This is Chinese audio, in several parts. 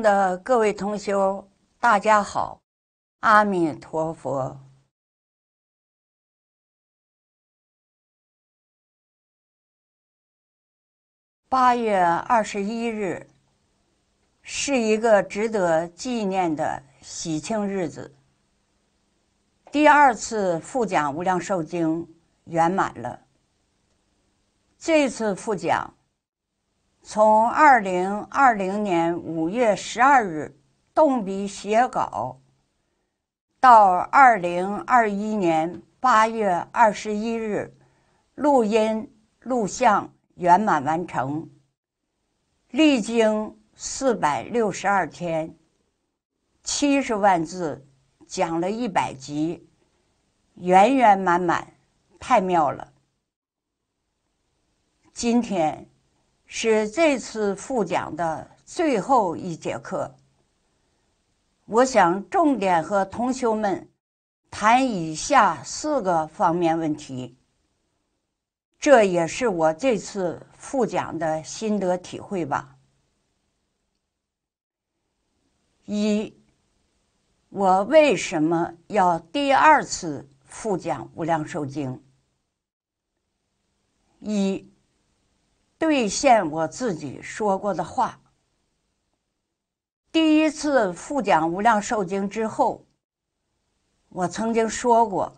的各位同修，大家好，阿弥陀佛。八月二十一日是一个值得纪念的喜庆日子。第二次复讲《无量寿经》圆满了，这次复讲。从二零二零年五月十二日动笔写稿，到二零二一年八月二十一日录音录像圆满完成，历经四百六十二天，七十万字，讲了一百集，圆圆满满，太妙了！今天。是这次复讲的最后一节课，我想重点和同学们谈以下四个方面问题，这也是我这次复讲的心得体会吧。一，我为什么要第二次复讲《无量寿经》？一。兑现我自己说过的话。第一次复讲《无量寿经》之后，我曾经说过，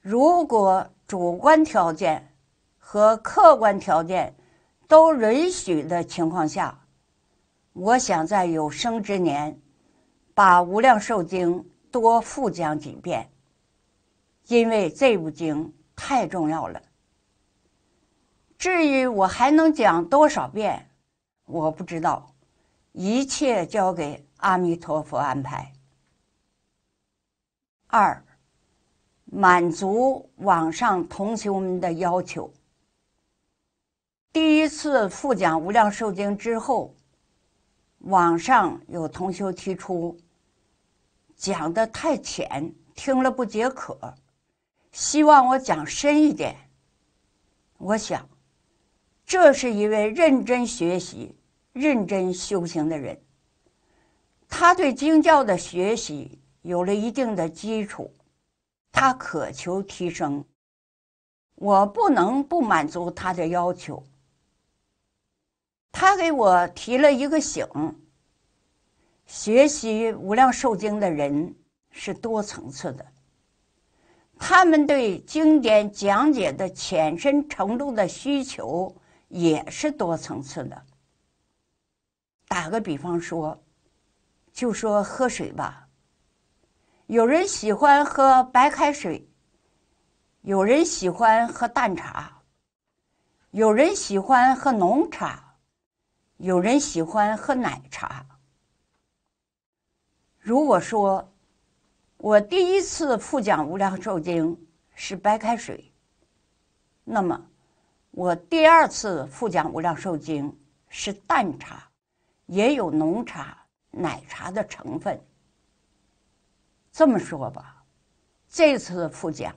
如果主观条件和客观条件都允许的情况下，我想在有生之年把《无量寿经》多复讲几遍，因为这部经太重要了。至于我还能讲多少遍，我不知道，一切交给阿弥陀佛安排。二，满足网上同学们的要求。第一次复讲《无量寿经》之后，网上有同学提出，讲的太浅，听了不解渴，希望我讲深一点。我想。这是一位认真学习、认真修行的人。他对经教的学习有了一定的基础，他渴求提升。我不能不满足他的要求。他给我提了一个醒：学习《无量寿经》的人是多层次的，他们对经典讲解的浅深程度的需求。也是多层次的。打个比方说，就说喝水吧，有人喜欢喝白开水，有人喜欢喝淡茶，有人喜欢喝浓茶，有人喜欢喝奶茶。如果说我第一次复讲《无量寿经》是白开水，那么。我第二次复讲《无量寿经》是淡茶，也有浓茶、奶茶的成分。这么说吧，这次复讲，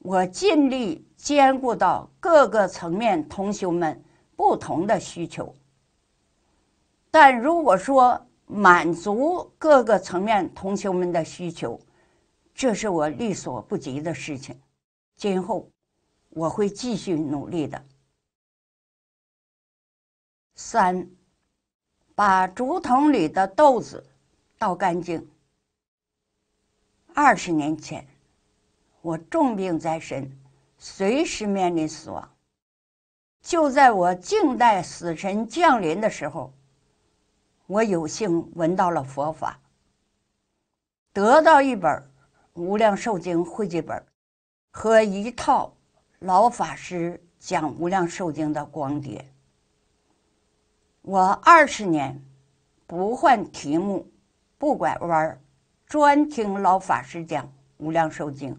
我尽力兼顾到各个层面同学们不同的需求。但如果说满足各个层面同学们的需求，这是我力所不及的事情。今后。我会继续努力的。三，把竹筒里的豆子倒干净。二十年前，我重病在身，随时面临死亡。就在我静待死神降临的时候，我有幸闻到了佛法，得到一本《无量寿经》汇集本和一套。老法师讲《无量寿经》的光碟，我二十年不换题目，不拐弯儿，专听老法师讲《无量寿经》。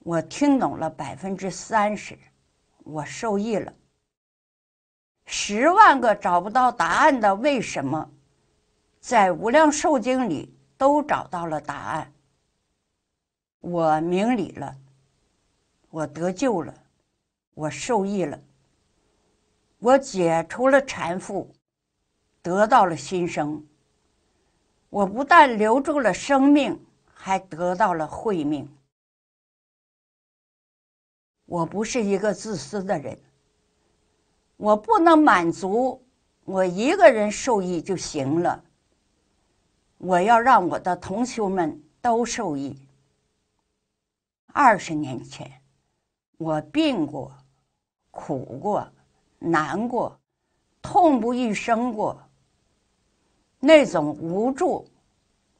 我听懂了百分之三十，我受益了。十万个找不到答案的为什么，在《无量寿经》里都找到了答案。我明理了。我得救了，我受益了，我解除了缠缚，得到了新生。我不但留住了生命，还得到了慧命。我不是一个自私的人，我不能满足我一个人受益就行了，我要让我的同修们都受益。二十年前。我病过，苦过，难过，痛不欲生过。那种无助、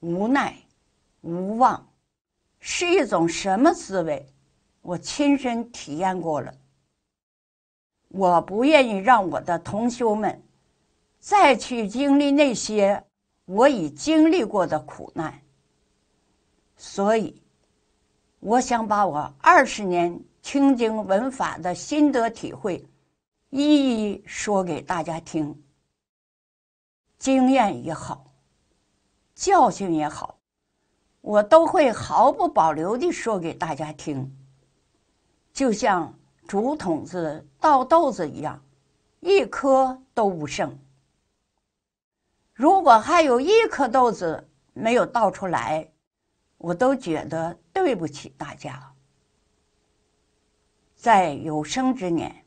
无奈、无望，是一种什么滋味？我亲身体验过了。我不愿意让我的同修们再去经历那些我已经历过的苦难，所以我想把我二十年。清经文法的心得体会，一一说给大家听。经验也好，教训也好，我都会毫不保留地说给大家听。就像竹筒子倒豆子一样，一颗都不剩。如果还有一颗豆子没有倒出来，我都觉得对不起大家。在有生之年，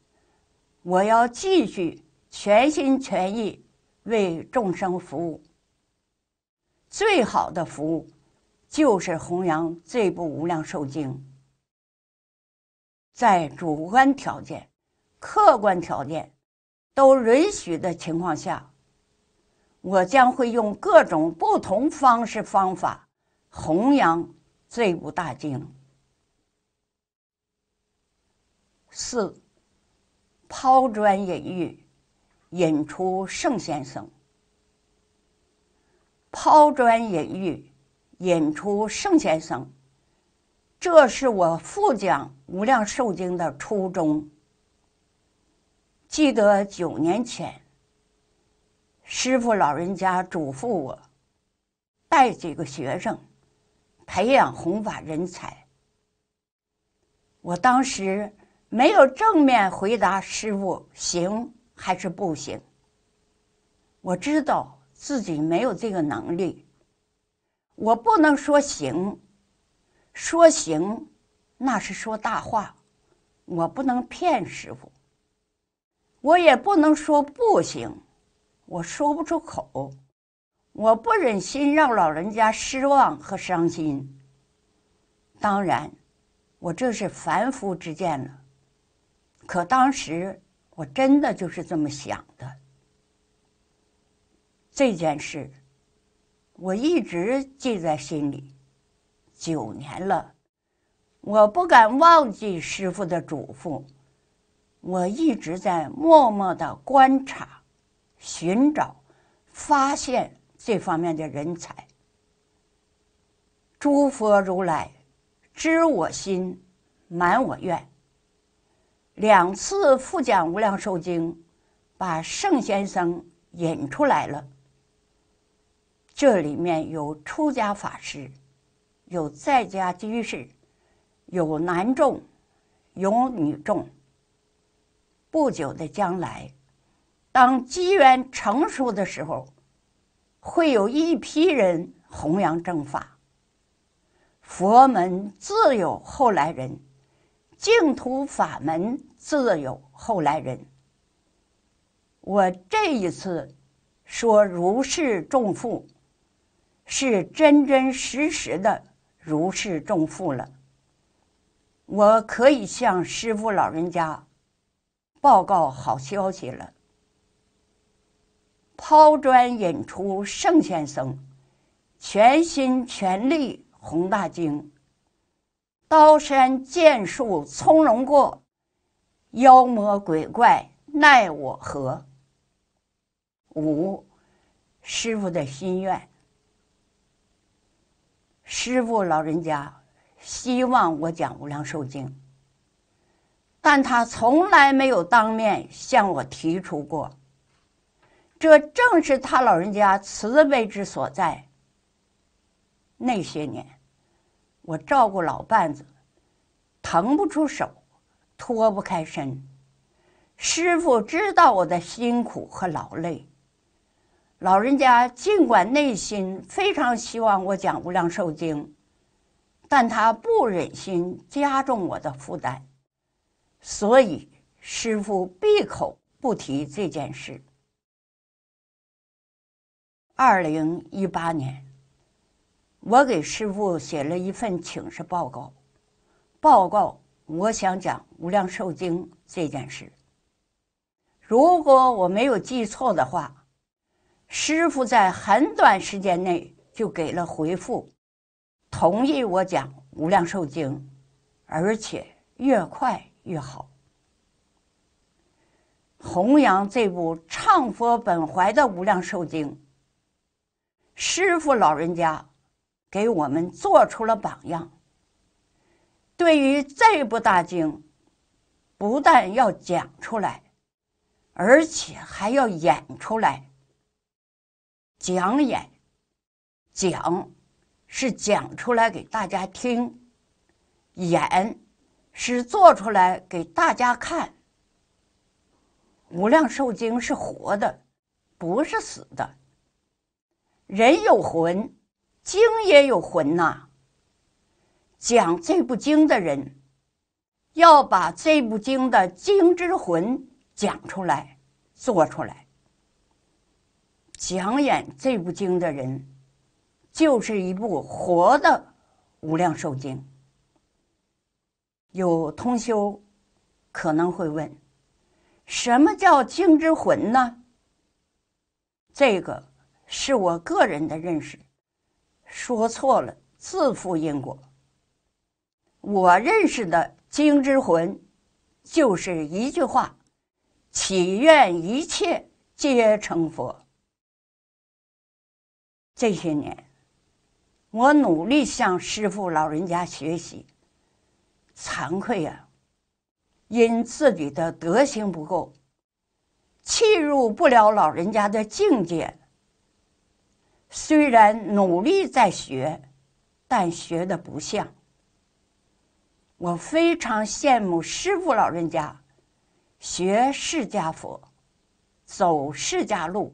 我要继续全心全意为众生服务。最好的服务，就是弘扬这部《无量寿经》。在主观条件、客观条件都允许的情况下，我将会用各种不同方式方法弘扬这部大经。四抛砖引玉，引出圣先生。抛砖引玉，引出圣先生。这是我复讲《无量寿经》的初衷。记得九年前，师傅老人家嘱咐我，带几个学生，培养弘法人才。我当时。没有正面回答师傅行还是不行。我知道自己没有这个能力，我不能说行，说行那是说大话，我不能骗师傅。我也不能说不行，我说不出口，我不忍心让老人家失望和伤心。当然，我这是凡夫之见了。可当时我真的就是这么想的，这件事我一直记在心里，九年了，我不敢忘记师傅的嘱咐，我一直在默默的观察、寻找、发现这方面的人才。诸佛如来知我心，满我愿。两次复讲《无量寿经》，把圣先生引出来了。这里面有出家法师，有在家居士，有男众，有女众。不久的将来，当机缘成熟的时候，会有一批人弘扬正法。佛门自有后来人。净土法门自有后来人。我这一次说如释重负，是真真实实的如释重负了。我可以向师傅老人家报告好消息了。抛砖引出圣先生，全心全力弘大经。刀山剑树从容过，妖魔鬼怪奈我何。五，师傅的心愿。师傅老人家希望我讲《无量寿经》，但他从来没有当面向我提出过。这正是他老人家慈悲之所在。那些年。我照顾老伴子，腾不出手，脱不开身。师傅知道我的辛苦和劳累，老人家尽管内心非常希望我讲《无量寿经》，但他不忍心加重我的负担，所以师傅闭口不提这件事。二零一八年。我给师傅写了一份请示报告，报告我想讲《无量寿经》这件事。如果我没有记错的话，师傅在很短时间内就给了回复，同意我讲《无量寿经》，而且越快越好，弘扬这部《唱佛本怀》的《无量寿经》。师傅老人家。给我们做出了榜样。对于这部大经，不但要讲出来，而且还要演出来。讲演讲是讲出来给大家听，演是做出来给大家看。无量寿经是活的，不是死的。人有魂。经也有魂呐。讲这部经的人，要把这部经的经之魂讲出来、做出来。讲演这部经的人，就是一部活的无量寿经。有同修可能会问：什么叫经之魂呢？这个是我个人的认识。说错了，自负因果。我认识的精之魂，就是一句话：祈愿一切皆成佛。这些年，我努力向师傅老人家学习，惭愧呀，因自己的德行不够，契入不了老人家的境界。虽然努力在学，但学的不像。我非常羡慕师傅老人家，学释迦佛，走释迦路，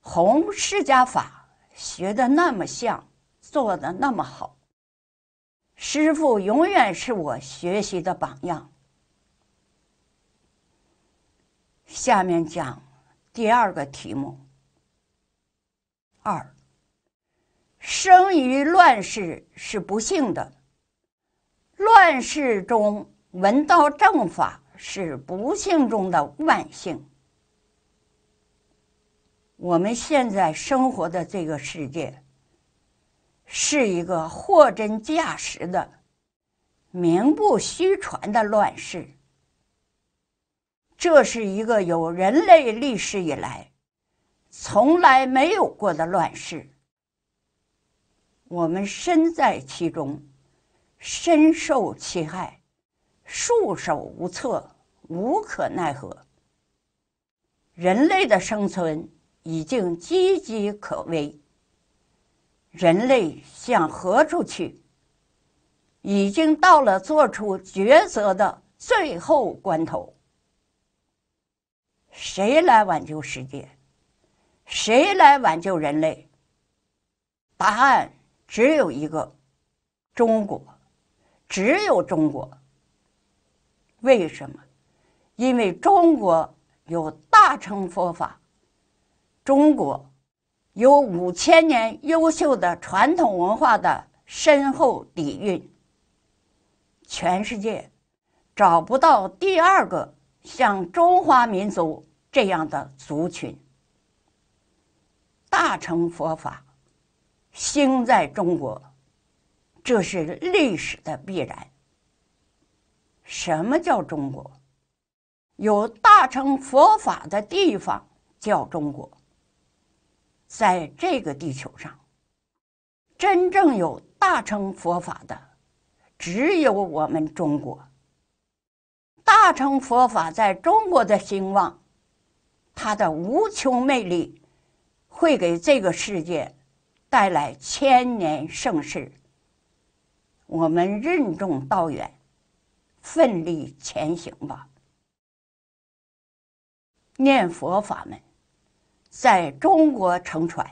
弘释迦法，学的那么像，做的那么好。师傅永远是我学习的榜样。下面讲第二个题目。二。生于乱世是不幸的，乱世中闻道正法是不幸中的万幸。我们现在生活的这个世界，是一个货真价实的、名不虚传的乱世。这是一个有人类历史以来从来没有过的乱世。我们身在其中，深受其害，束手无策，无可奈何。人类的生存已经岌岌可危，人类向何处去？已经到了做出抉择的最后关头。谁来挽救世界？谁来挽救人类？答案。只有一个中国，只有中国。为什么？因为中国有大乘佛法，中国有五千年优秀的传统文化的深厚底蕴。全世界找不到第二个像中华民族这样的族群，大乘佛法。兴在中国，这是历史的必然。什么叫中国？有大乘佛法的地方叫中国。在这个地球上，真正有大乘佛法的，只有我们中国。大乘佛法在中国的兴旺，它的无穷魅力会给这个世界。带来千年盛世，我们任重道远，奋力前行吧！念佛法门在中国承传，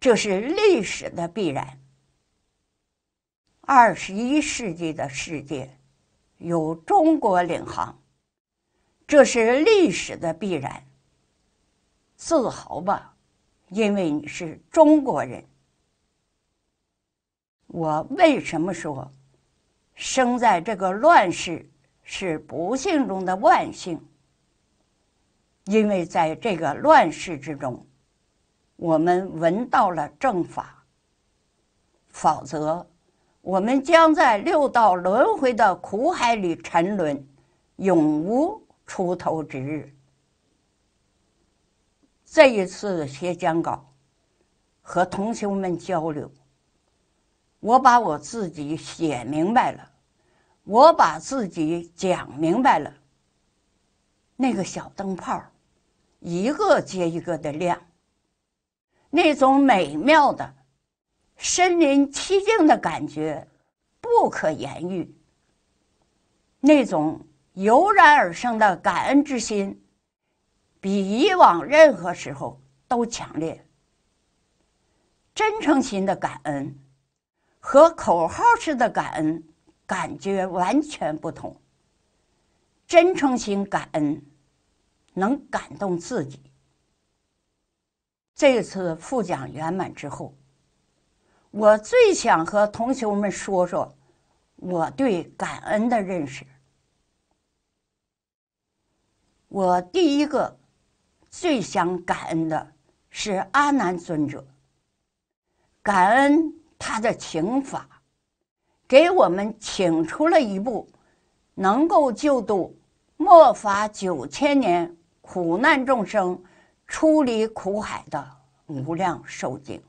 这是历史的必然。二十一世纪的世界由中国领航，这是历史的必然。自豪吧！因为你是中国人，我为什么说生在这个乱世是不幸中的万幸？因为在这个乱世之中，我们闻到了正法，否则我们将在六道轮回的苦海里沉沦，永无出头之日。这一次写讲稿，和同学们交流。我把我自己写明白了，我把自己讲明白了。那个小灯泡，一个接一个的亮。那种美妙的、身临其境的感觉，不可言喻。那种油然而生的感恩之心。比以往任何时候都强烈。真诚心的感恩和口号式的感恩感觉完全不同。真诚心感恩能感动自己。这次复讲圆满之后，我最想和同学们说说我对感恩的认识。我第一个。最想感恩的是阿难尊者，感恩他的请法，给我们请出了一部能够救度末法九千年苦难众生出离苦海的无量寿经。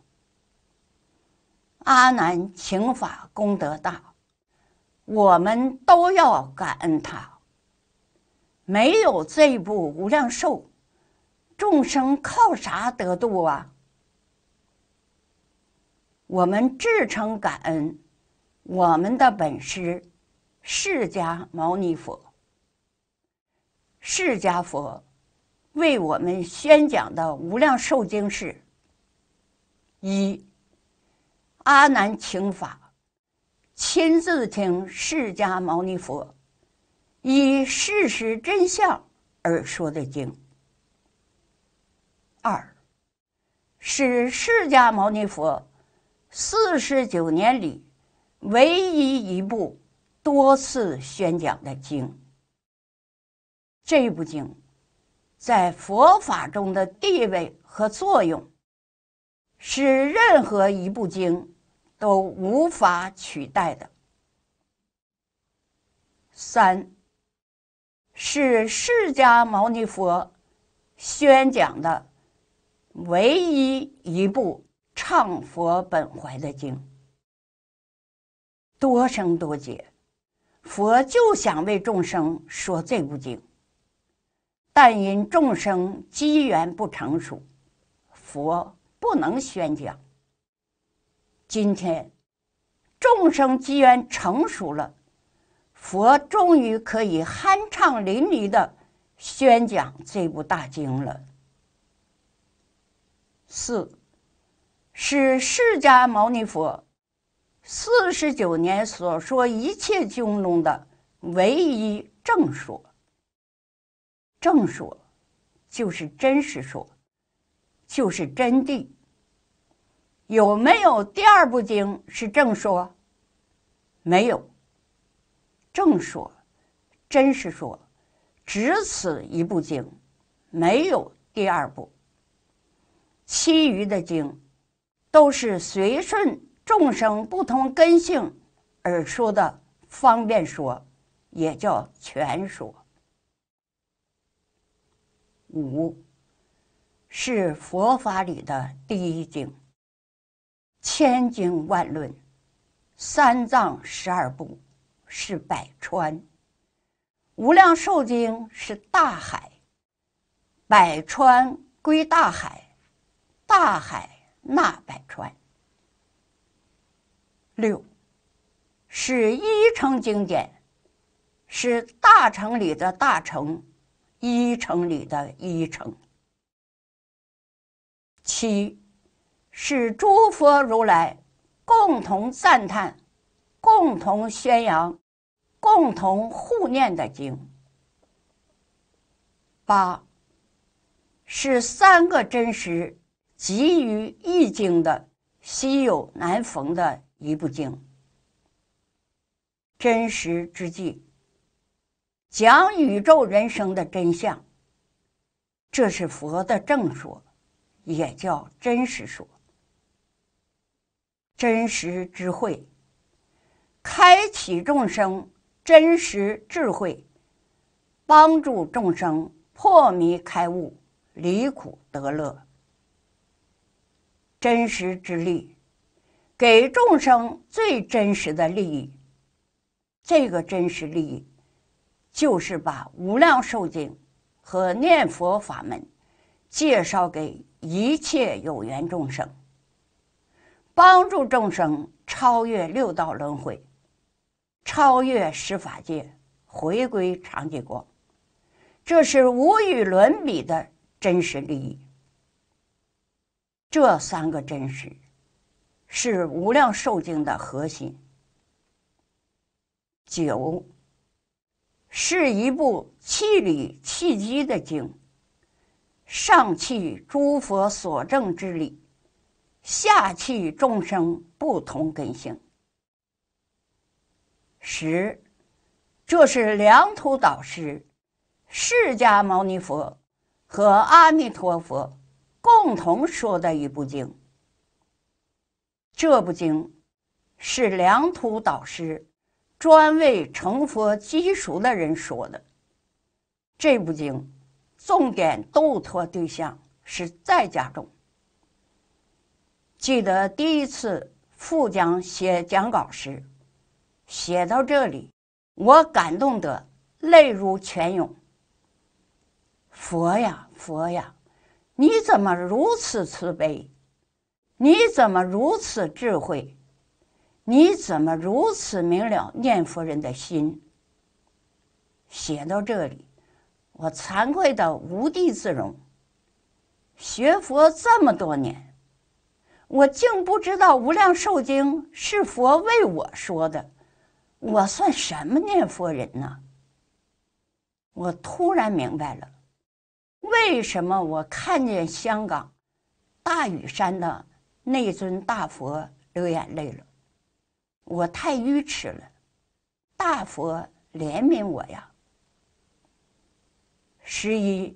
阿难请法功德大，我们都要感恩他。没有这部无量寿。众生靠啥得度啊？我们至诚感恩我们的本师释迦牟尼佛。释迦佛为我们宣讲的无量寿经是：一阿难请法，亲自听释迦牟尼佛以事实真相而说的经。二是释迦牟尼佛四十九年里唯一一部多次宣讲的经，这部经在佛法中的地位和作用是任何一部经都无法取代的。三是释迦牟尼佛宣讲的。唯一一部唱佛本怀的经，多生多劫，佛就想为众生说这部经，但因众生机缘不成熟，佛不能宣讲。今天，众生机缘成熟了，佛终于可以酣畅淋漓的宣讲这部大经了。四是释迦牟尼佛四十九年所说一切经中的唯一正说。正说就是真实说，就是真谛。有没有第二部经是正说？没有。正说、真实说，只此一部经，没有第二部。其余的经，都是随顺众生不同根性而说的方便说，也叫全说。五是佛法里的第一经，千经万论，三藏十二部是百川，无量寿经是大海，百川归大海。大海纳百川。六，是一乘经典，是大成里的大成，一乘里的一乘。七，是诸佛如来共同赞叹、共同宣扬、共同护念的经。八，是三个真实。集于易经的稀有难逢的一部经，真实之际，讲宇宙人生的真相。这是佛的正说，也叫真实说。真实智慧，开启众生真实智慧，帮助众生破迷开悟，离苦得乐。真实之力，给众生最真实的利益。这个真实利益，就是把无量寿经和念佛法门介绍给一切有缘众生，帮助众生超越六道轮回，超越十法界，回归常寂光。这是无与伦比的真实利益。这三个真实是无量寿经的核心。九是一部气理气机的经，上气诸佛所证之理，下气众生不同根性。十，这是良土导师释迦牟尼佛和阿弥陀佛。共同说的一部经，这部经是良土导师专为成佛基熟的人说的。这部经重点度脱对象是在家中。记得第一次复讲写讲稿时，写到这里，我感动得泪如泉涌。佛呀，佛呀！你怎么如此慈悲？你怎么如此智慧？你怎么如此明了念佛人的心？写到这里，我惭愧到无地自容。学佛这么多年，我竟不知道《无量寿经》是佛为我说的，我算什么念佛人呢？我突然明白了。为什么我看见香港大屿山的那尊大佛流眼泪了？我太愚痴了，大佛怜悯我呀！十一，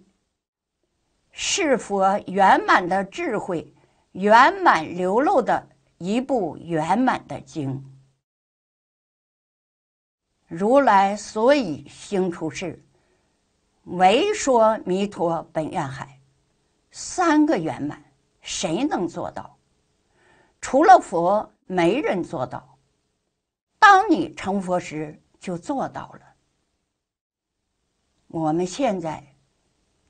是佛圆满的智慧，圆满流露的一部圆满的经。如来所以兴出世。唯说弥陀本愿海，三个圆满，谁能做到？除了佛，没人做到。当你成佛时，就做到了。我们现在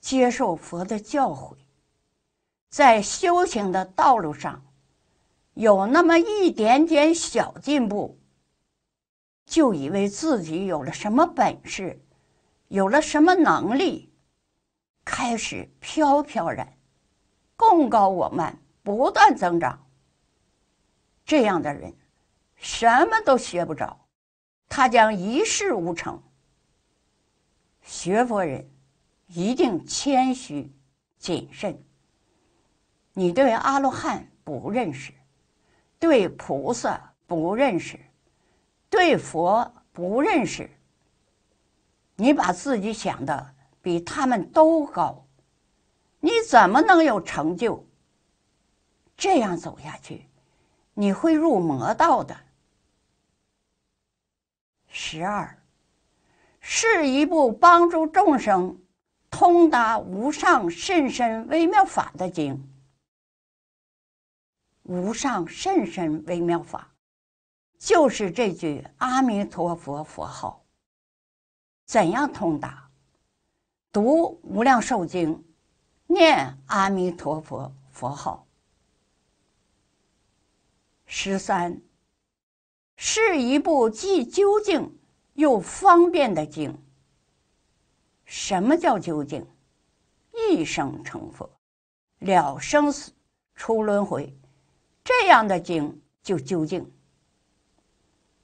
接受佛的教诲，在修行的道路上，有那么一点点小进步，就以为自己有了什么本事。有了什么能力，开始飘飘然，供高我慢，不断增长。这样的人什么都学不着，他将一事无成。学佛人一定谦虚谨慎。你对阿罗汉不认识，对菩萨不认识，对佛不认识。你把自己想的比他们都高，你怎么能有成就？这样走下去，你会入魔道的。十二，是一部帮助众生通达无上甚深微妙法的经。无上甚深微妙法，就是这句阿弥陀佛佛号。怎样通达？读《无量寿经》，念阿弥陀佛佛号。十三是一部既究竟又方便的经。什么叫究竟？一生成佛，了生死，出轮回，这样的经就究竟。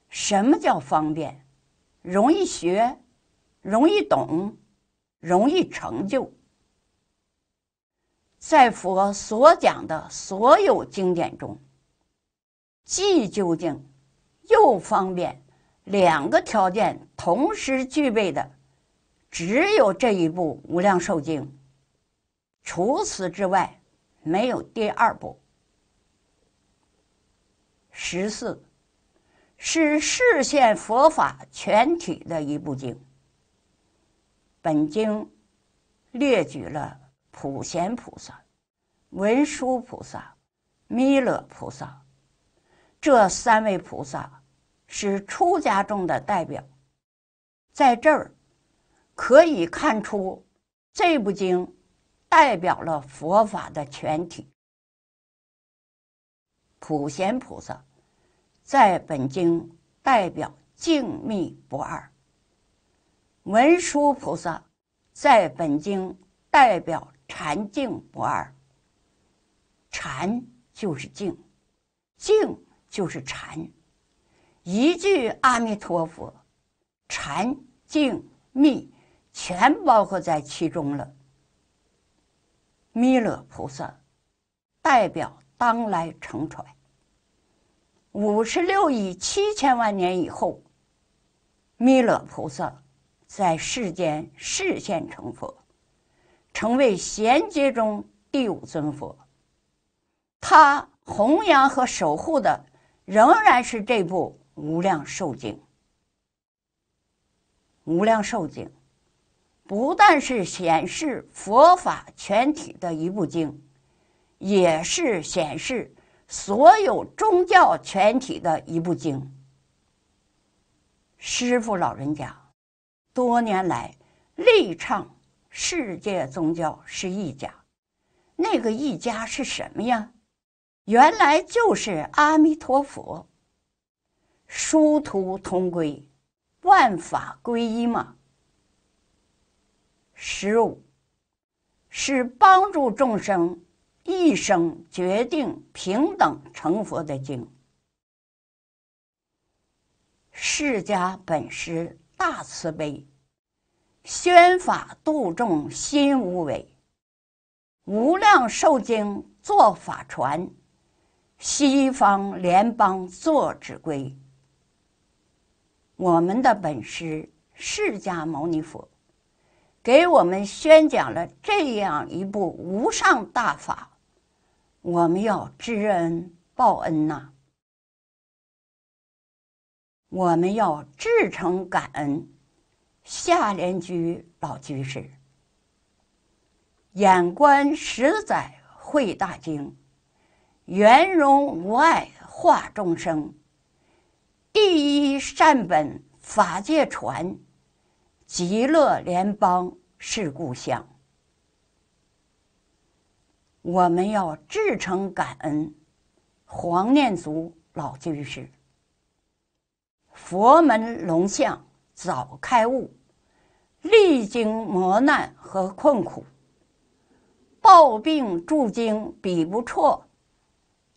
什么叫方便？容易学。容易懂，容易成就，在佛所讲的所有经典中，既究竟又方便，两个条件同时具备的，只有这一部《无量寿经》，除此之外，没有第二部。十四是世现佛法全体的一部经。本经列举了普贤菩萨、文殊菩萨、弥勒菩萨这三位菩萨是出家众的代表，在这儿可以看出这部经代表了佛法的全体。普贤菩萨在本经代表静谧不二。文殊菩萨在本经代表禅静不二，禅就是静，静就是禅，一句阿弥陀佛，禅静密全包括在其中了。弥勒菩萨代表当来成传，五十六亿七千万年以后，弥勒菩萨。在世间视现成佛，成为贤劫中第五尊佛。他弘扬和守护的仍然是这部《无量寿经》。《无量寿经》不但是显示佛法全体的一部经，也是显示所有宗教全体的一部经。师傅老人家。多年来，力倡世界宗教是一家，那个一家是什么呀？原来就是阿弥陀佛。殊途同归，万法归一嘛。十五是帮助众生一生决定平等成佛的经，《释迦本师》。大慈悲，宣法度众心无为，无量寿经做法传，西方联邦做指归。我们的本师释迦牟尼佛，给我们宣讲了这样一部无上大法，我们要知恩报恩呐。我们要至诚感恩，夏莲居老居士，眼观十载会大经，圆融无碍化众生。第一善本法界传，极乐联邦是故乡。我们要至诚感恩，黄念祖老居士。佛门龙象早开悟，历经磨难和困苦，抱病驻京笔不辍，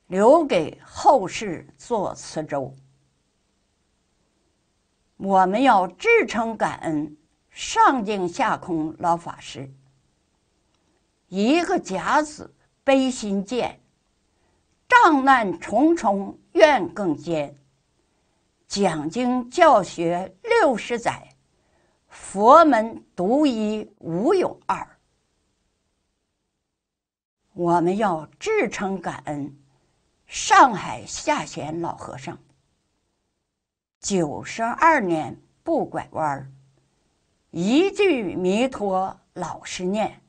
留给后世做辞舟。我们要至诚感恩上净下空老法师。一个甲子悲心见，障难重重怨更坚。讲经教学六十载，佛门独一无有二。我们要至诚感恩上海下弦老和尚，九十二年不拐弯儿，一句弥陀老实念，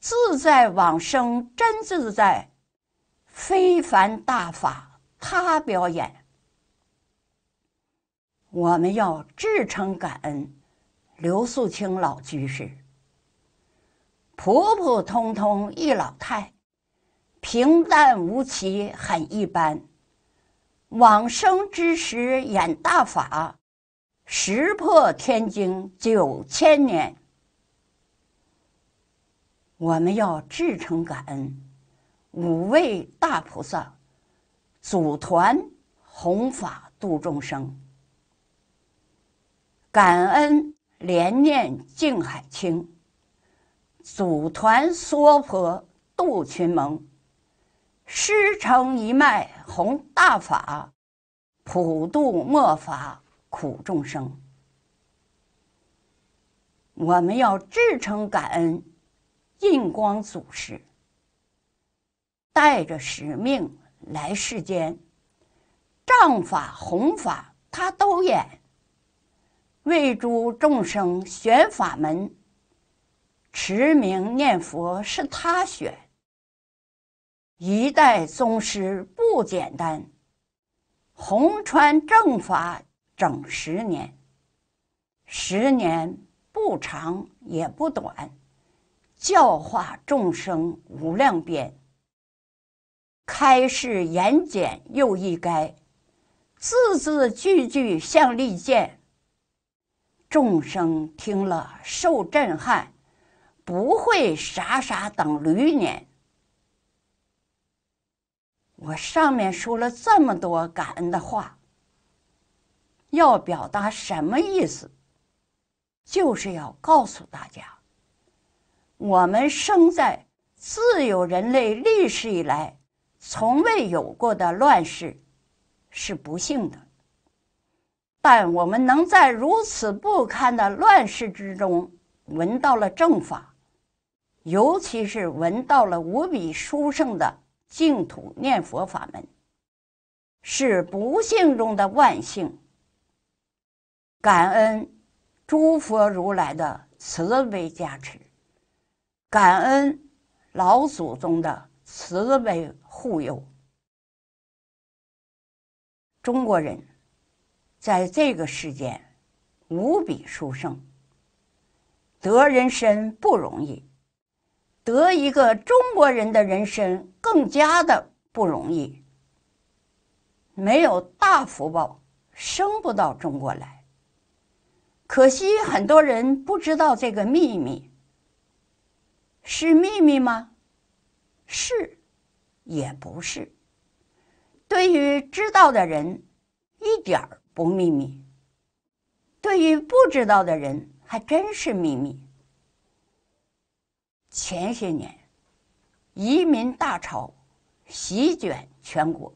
自在往生真自在，非凡大法他表演。我们要至诚感恩刘素清老居士。普普通通一老太，平淡无奇很一般，往生之时演大法，石破天惊九千年。我们要至诚感恩五位大菩萨，组团弘法度众生。感恩连念净海清，组团娑婆渡群蒙，师承一脉弘大法，普渡莫法苦众生。我们要至诚感恩印光祖师，带着使命来世间，仗法弘法，他都演。为诸众生选法门，持名念佛是他选。一代宗师不简单，弘传正法整十年。十年不长也不短，教化众生无量遍。开示言简又意赅，字字句句像利剑。众生听了受震撼，不会傻傻等驴年。我上面说了这么多感恩的话，要表达什么意思？就是要告诉大家，我们生在自由人类历史以来从未有过的乱世，是不幸的。但我们能在如此不堪的乱世之中闻到了正法，尤其是闻到了无比殊胜的净土念佛法门，是不幸中的万幸。感恩诸佛如来的慈悲加持，感恩老祖宗的慈悲护佑，中国人。在这个世间，无比殊胜。得人身不容易，得一个中国人的人身更加的不容易。没有大福报，生不到中国来。可惜很多人不知道这个秘密。是秘密吗？是，也不是。对于知道的人，一点儿。不秘密。对于不知道的人，还真是秘密。前些年，移民大潮席卷全国，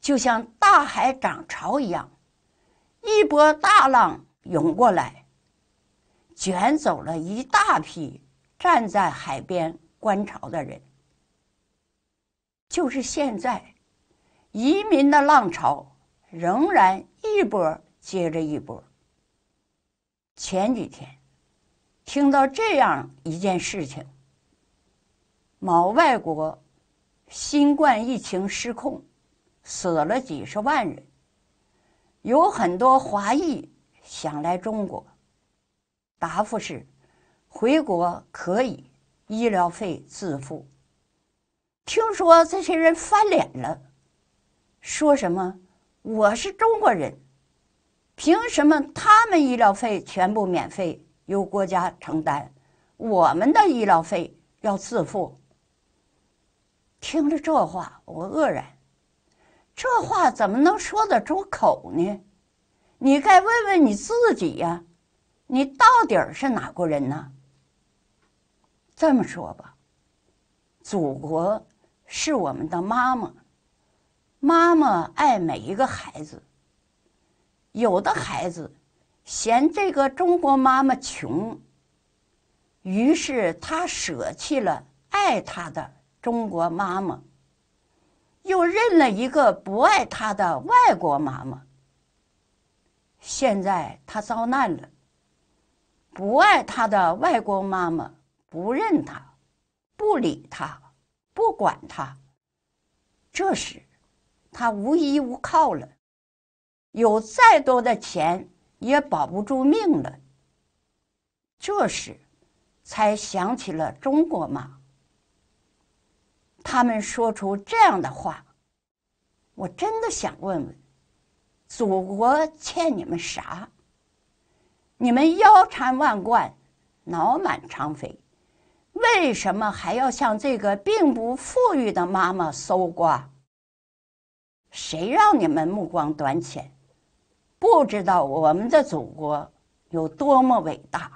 就像大海涨潮一样，一波大浪涌过来，卷走了一大批站在海边观潮的人。就是现在，移民的浪潮。仍然一波接着一波。前几天听到这样一件事情：某外国新冠疫情失控，死了几十万人。有很多华裔想来中国，答复是回国可以，医疗费自付。听说这些人翻脸了，说什么？我是中国人，凭什么他们医疗费全部免费由国家承担，我们的医疗费要自付？听了这话，我愕然，这话怎么能说得出口呢？你该问问你自己呀，你到底是哪国人呢？这么说吧，祖国是我们的妈妈。妈妈爱每一个孩子。有的孩子嫌这个中国妈妈穷，于是他舍弃了爱他的中国妈妈，又认了一个不爱他的外国妈妈。现在他遭难了，不爱他的外国妈妈不认他，不理他，不管他。这时。他无依无靠了，有再多的钱也保不住命了。这时，才想起了中国妈，他们说出这样的话，我真的想问问：祖国欠你们啥？你们腰缠万贯，脑满肠肥，为什么还要向这个并不富裕的妈妈搜刮？谁让你们目光短浅，不知道我们的祖国有多么伟大？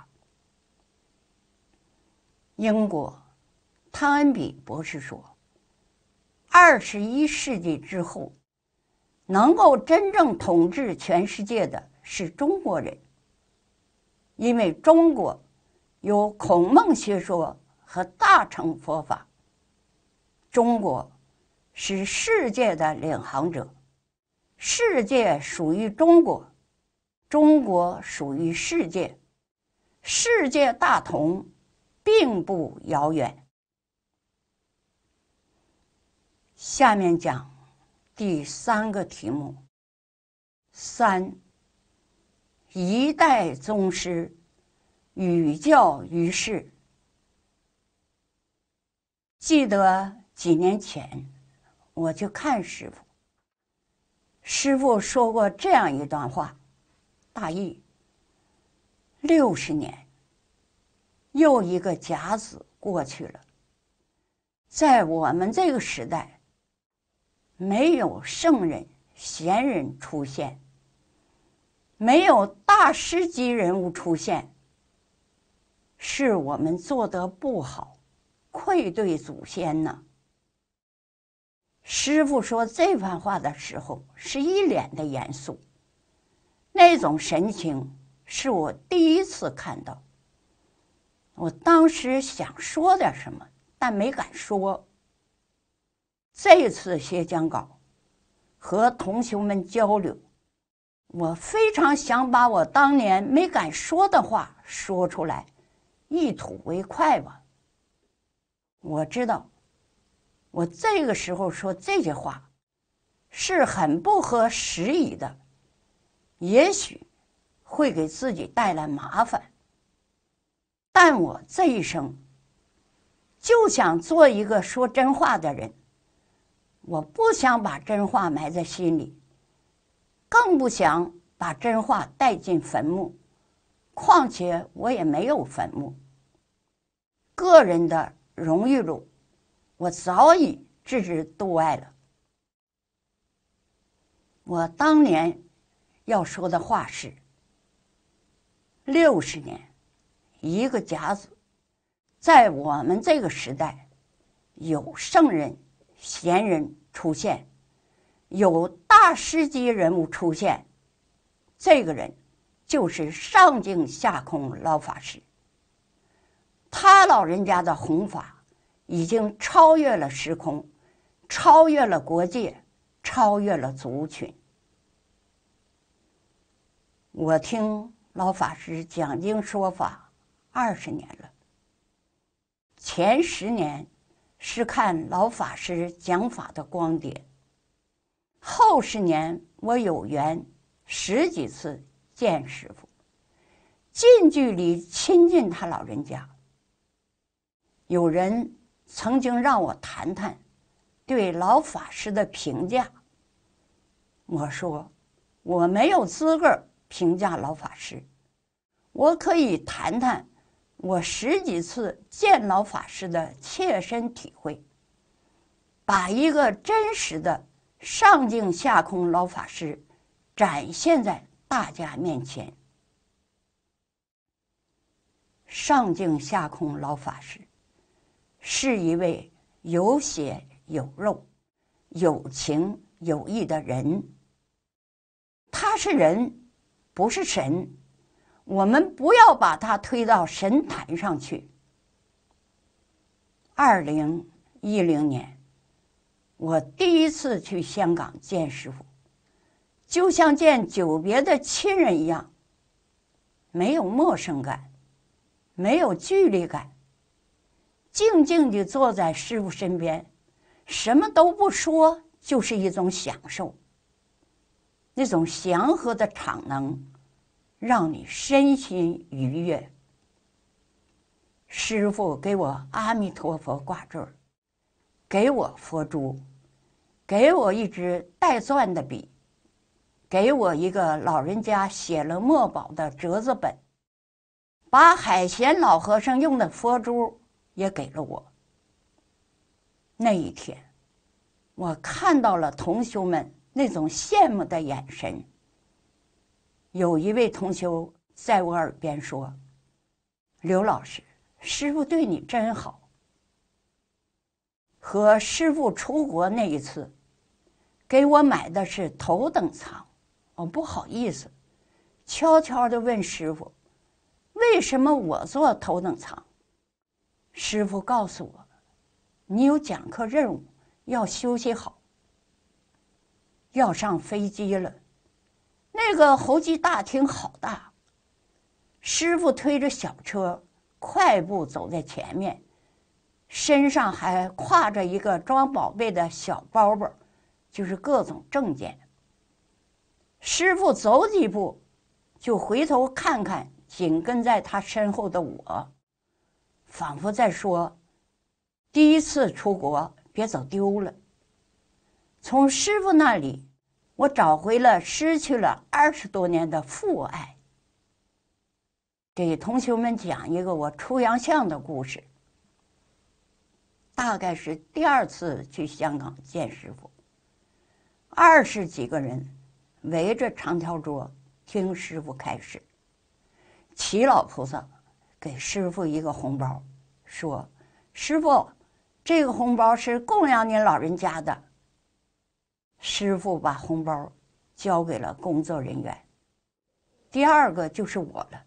英国汤恩比博士说：“二十一世纪之后，能够真正统治全世界的是中国人，因为中国有孔孟学说和大乘佛法。中国。”是世界的领航者，世界属于中国，中国属于世界，世界大同，并不遥远。下面讲第三个题目：三一代宗师语教于世。记得几年前。我就看师傅。师傅说过这样一段话，大意：六十年，又一个甲子过去了。在我们这个时代，没有圣人、贤人出现，没有大师级人物出现，是我们做的不好，愧对祖先呢。师傅说这番话的时候是一脸的严肃，那种神情是我第一次看到。我当时想说点什么，但没敢说。这次写讲稿和同学们交流，我非常想把我当年没敢说的话说出来，一吐为快吧。我知道。我这个时候说这些话，是很不合时宜的，也许会给自己带来麻烦。但我这一生就想做一个说真话的人，我不想把真话埋在心里，更不想把真话带进坟墓。况且我也没有坟墓，个人的荣誉路。我早已置之度外了。我当年要说的话是：六十年，一个甲子，在我们这个时代，有圣人、贤人出现，有大师级人物出现，这个人就是上净下空老法师。他老人家的弘法。已经超越了时空，超越了国界，超越了族群。我听老法师讲经说法二十年了，前十年是看老法师讲法的光碟，后十年我有缘十几次见师傅，近距离亲近他老人家，有人。曾经让我谈谈对老法师的评价。我说，我没有资格评价老法师，我可以谈谈我十几次见老法师的切身体会，把一个真实的上镜下空老法师展现在大家面前。上镜下空老法师。是一位有血有肉、有情有义的人。他是人，不是神。我们不要把他推到神坛上去。二零一零年，我第一次去香港见师傅，就像见久别的亲人一样，没有陌生感，没有距离感。静静地坐在师傅身边，什么都不说，就是一种享受。那种祥和的场能，让你身心愉悦。师傅给我阿弥陀佛挂坠给我佛珠，给我一支带钻的笔，给我一个老人家写了墨宝的折子本，把海贤老和尚用的佛珠。也给了我。那一天，我看到了同学们那种羡慕的眼神。有一位同学在我耳边说：“刘老师，师傅对你真好。”和师傅出国那一次，给我买的是头等舱。我不好意思，悄悄的问师傅：“为什么我坐头等舱？”师傅告诉我，你有讲课任务，要休息好，要上飞机了。那个候机大厅好大。师傅推着小车，快步走在前面，身上还挎着一个装宝贝的小包包，就是各种证件。师傅走几步，就回头看看紧跟在他身后的我。仿佛在说：“第一次出国，别走丢了。”从师傅那里，我找回了失去了二十多年的父爱。给同学们讲一个我出洋相的故事，大概是第二次去香港见师傅。二十几个人围着长条桌听师傅开始，齐老菩萨。给师傅一个红包，说：“师傅，这个红包是供养您老人家的。”师傅把红包交给了工作人员。第二个就是我了，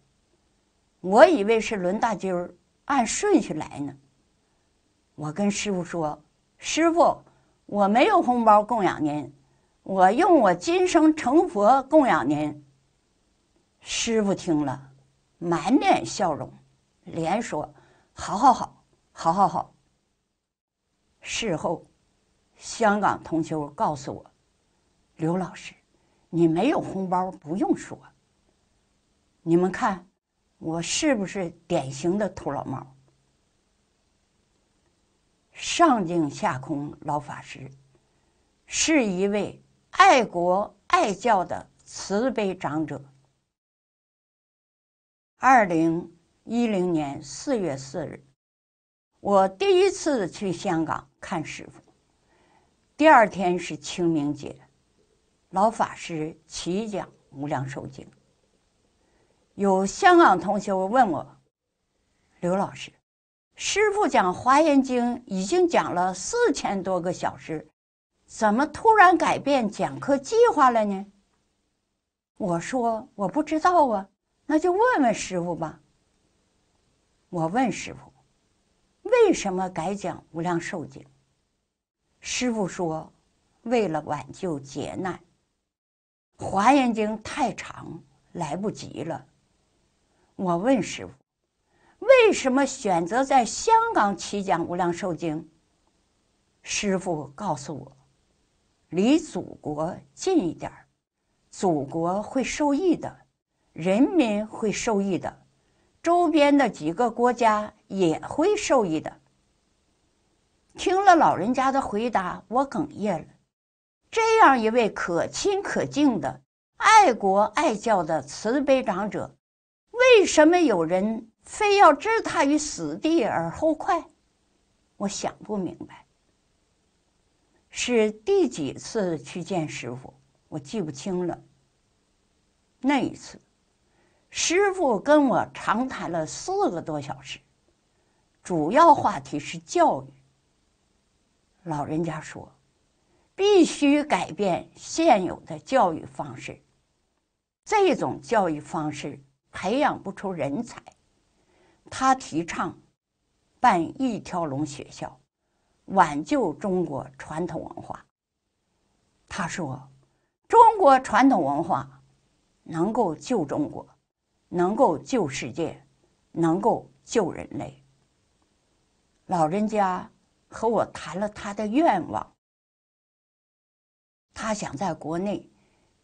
我以为是轮大军儿按顺序来呢。我跟师傅说：“师傅，我没有红包供养您，我用我今生成佛供养您。”师傅听了，满脸笑容。连说好好好，好好好。事后，香港同修告诉我：“刘老师，你没有红包，不用说。你们看，我是不是典型的土老帽？上敬下空，老法师是一位爱国爱教的慈悲长者。二零。”一零年四月四日，我第一次去香港看师傅。第二天是清明节，老法师起讲《无量寿经》。有香港同学问我：“刘老师，师傅讲《华严经》已经讲了四千多个小时，怎么突然改变讲课计划了呢？”我说：“我不知道啊，那就问问师傅吧。”我问师傅：“为什么改讲《无量寿经》？”师傅说：“为了挽救劫难，《华严经》太长，来不及了。”我问师傅：“为什么选择在香港起讲《无量寿经》？”师傅告诉我：“离祖国近一点祖国会受益的，人民会受益的。”周边的几个国家也会受益的。听了老人家的回答，我哽咽了。这样一位可亲可敬的、爱国爱教的慈悲长者，为什么有人非要置他于死地而后快？我想不明白。是第几次去见师傅？我记不清了。那一次。师傅跟我长谈了四个多小时，主要话题是教育。老人家说，必须改变现有的教育方式，这种教育方式培养不出人才。他提倡办一条龙学校，挽救中国传统文化。他说，中国传统文化能够救中国。能够救世界，能够救人类。老人家和我谈了他的愿望，他想在国内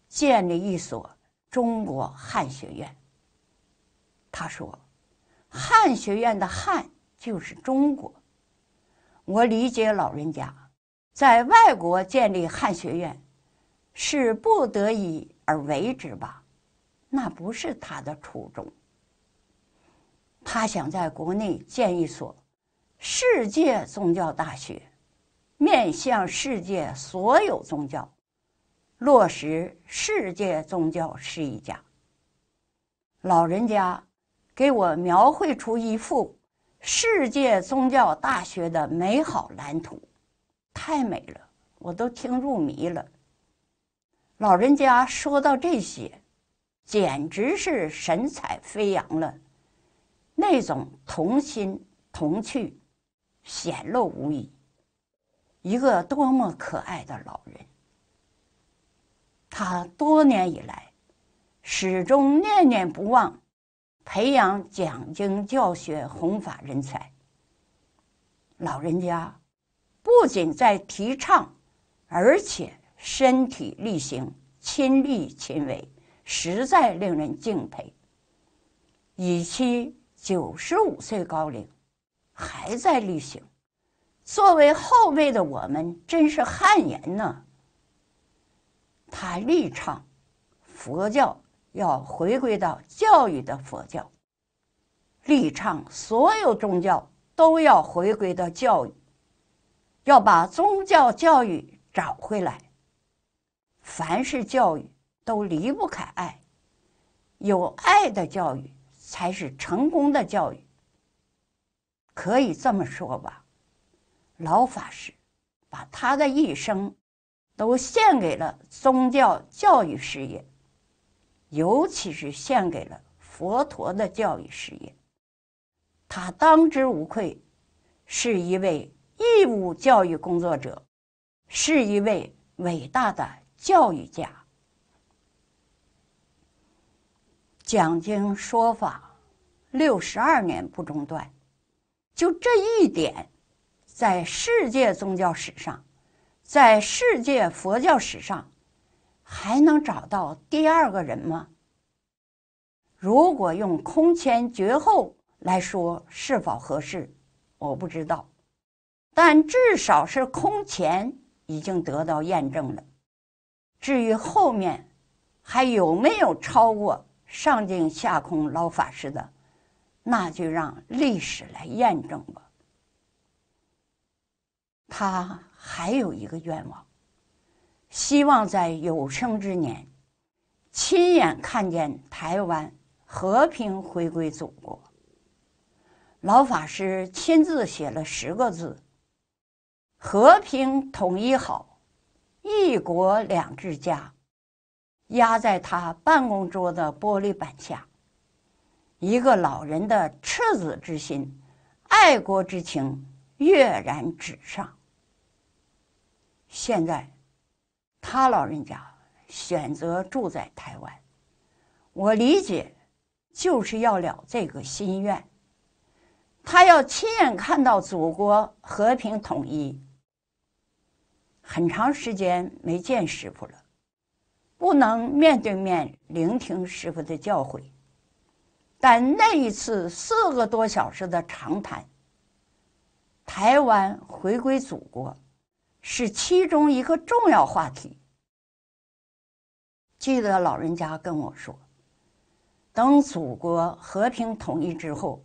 建立一所中国汉学院。他说：“汉学院的‘汉’就是中国。”我理解老人家在外国建立汉学院是不得已而为之吧。那不是他的初衷。他想在国内建一所世界宗教大学，面向世界所有宗教，落实世界宗教是一家。老人家给我描绘出一幅世界宗教大学的美好蓝图，太美了，我都听入迷了。老人家说到这些。简直是神采飞扬了，那种童心童趣显露无遗。一个多么可爱的老人！他多年以来始终念念不忘培养讲经教学弘法人才。老人家不仅在提倡，而且身体力行，亲力亲为。实在令人敬佩，以其九十五岁高龄，还在旅行。作为后辈的我们，真是汗颜呢。他力倡佛教要回归到教育的佛教，力倡所有宗教都要回归到教育，要把宗教教育找回来。凡是教育。都离不开爱，有爱的教育才是成功的教育。可以这么说吧，老法师把他的一生都献给了宗教教育事业，尤其是献给了佛陀的教育事业。他当之无愧是一位义务教育工作者，是一位伟大的教育家。讲经说法六十二年不中断，就这一点，在世界宗教史上，在世界佛教史上，还能找到第二个人吗？如果用空前绝后来说是否合适，我不知道，但至少是空前，已经得到验证了。至于后面还有没有超过？上净下空老法师的，那就让历史来验证吧。他还有一个愿望，希望在有生之年，亲眼看见台湾和平回归祖国。老法师亲自写了十个字：“和平统一好，一国两制佳。”压在他办公桌的玻璃板下，一个老人的赤子之心、爱国之情跃然纸上。现在，他老人家选择住在台湾，我理解，就是要了这个心愿。他要亲眼看到祖国和平统一。很长时间没见师傅了。不能面对面聆听师傅的教诲，但那一次四个多小时的长谈，台湾回归祖国是其中一个重要话题。记得老人家跟我说，等祖国和平统一之后，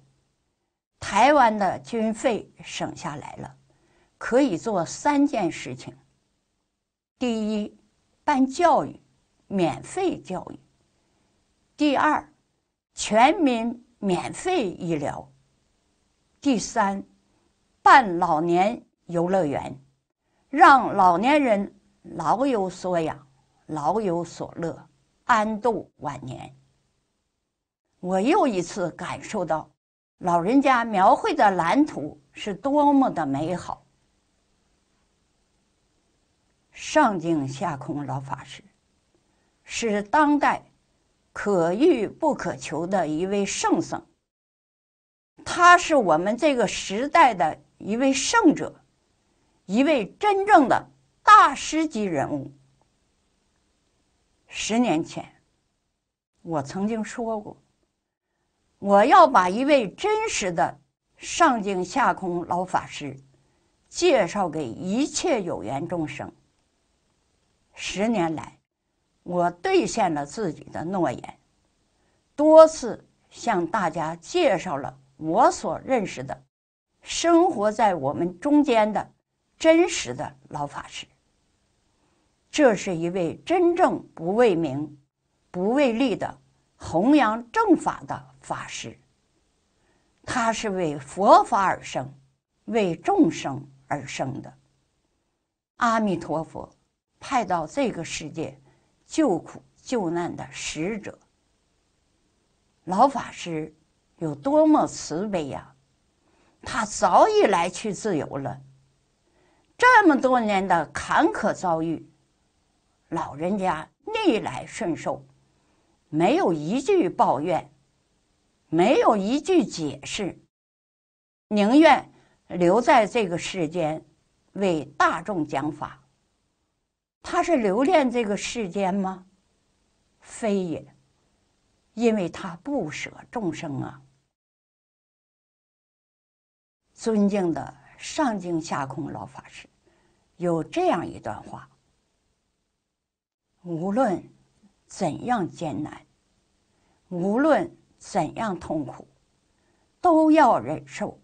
台湾的军费省下来了，可以做三件事情：第一，办教育。免费教育，第二，全民免费医疗，第三，办老年游乐园，让老年人老有所养、老有所乐、安度晚年。我又一次感受到老人家描绘的蓝图是多么的美好。上净下空老法师。是当代可遇不可求的一位圣僧，他是我们这个时代的一位圣者，一位真正的大师级人物。十年前，我曾经说过，我要把一位真实的上净下空老法师介绍给一切有缘众生。十年来。我兑现了自己的诺言，多次向大家介绍了我所认识的生活在我们中间的真实的老法师。这是一位真正不为名、不为利的弘扬正法的法师。他是为佛法而生，为众生而生的。阿弥陀佛派到这个世界。救苦救难的使者，老法师有多么慈悲啊！他早已来去自由了，这么多年的坎坷遭遇，老人家逆来顺受，没有一句抱怨，没有一句解释，宁愿留在这个世间为大众讲法。他是留恋这个世间吗？非也，因为他不舍众生啊。尊敬的上经下空老法师有这样一段话：无论怎样艰难，无论怎样痛苦，都要忍受，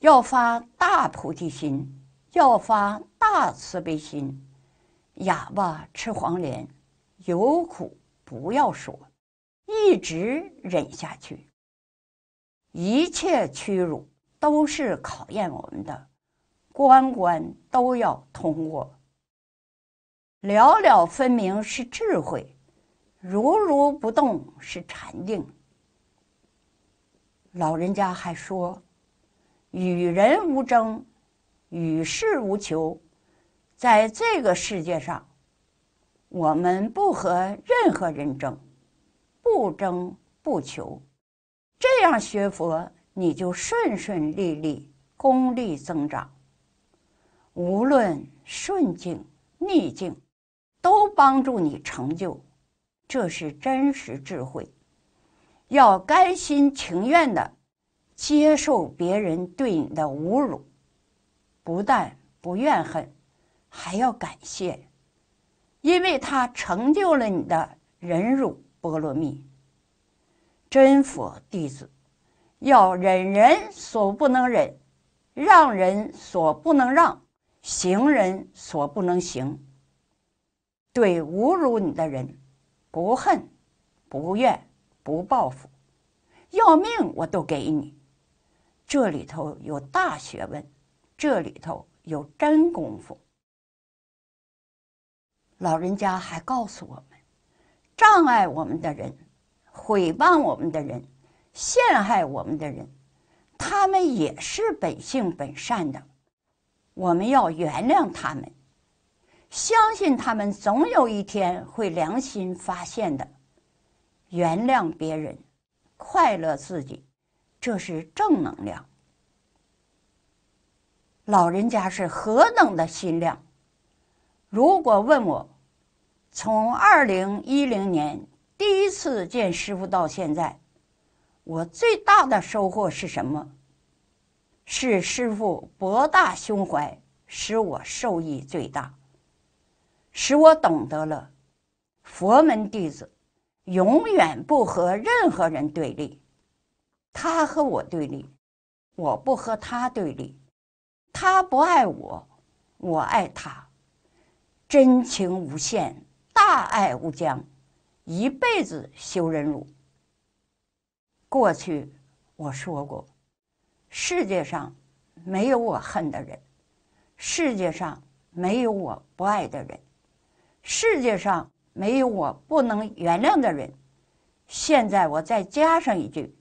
要发大菩提心，要发大慈悲心。哑巴吃黄连，有苦不要说，一直忍下去。一切屈辱都是考验我们的，关关都要通过。了了分明是智慧，如如不动是禅定。老人家还说：“与人无争，与世无求。”在这个世界上，我们不和任何人争，不争不求，这样学佛你就顺顺利利，功力增长。无论顺境逆境，都帮助你成就，这是真实智慧。要甘心情愿的接受别人对你的侮辱，不但不怨恨。还要感谢，因为他成就了你的忍辱波罗蜜。真佛弟子要忍人所不能忍，让人所不能让，行人所不能行。对侮辱你的人，不恨，不怨，不报复，要命我都给你。这里头有大学问，这里头有真功夫。老人家还告诉我们：障碍我们的人、诽谤我们的人、陷害我们的人，他们也是本性本善的。我们要原谅他们，相信他们总有一天会良心发现的。原谅别人，快乐自己，这是正能量。老人家是何等的心量！如果问我，从二零一零年第一次见师傅到现在，我最大的收获是什么？是师傅博大胸怀使我受益最大，使我懂得了佛门弟子永远不和任何人对立。他和我对立，我不和他对立；他不爱我，我爱他。真情无限，大爱无疆，一辈子修忍辱。过去我说过，世界上没有我恨的人，世界上没有我不爱的人，世界上没有我不能原谅的人。现在我再加上一句：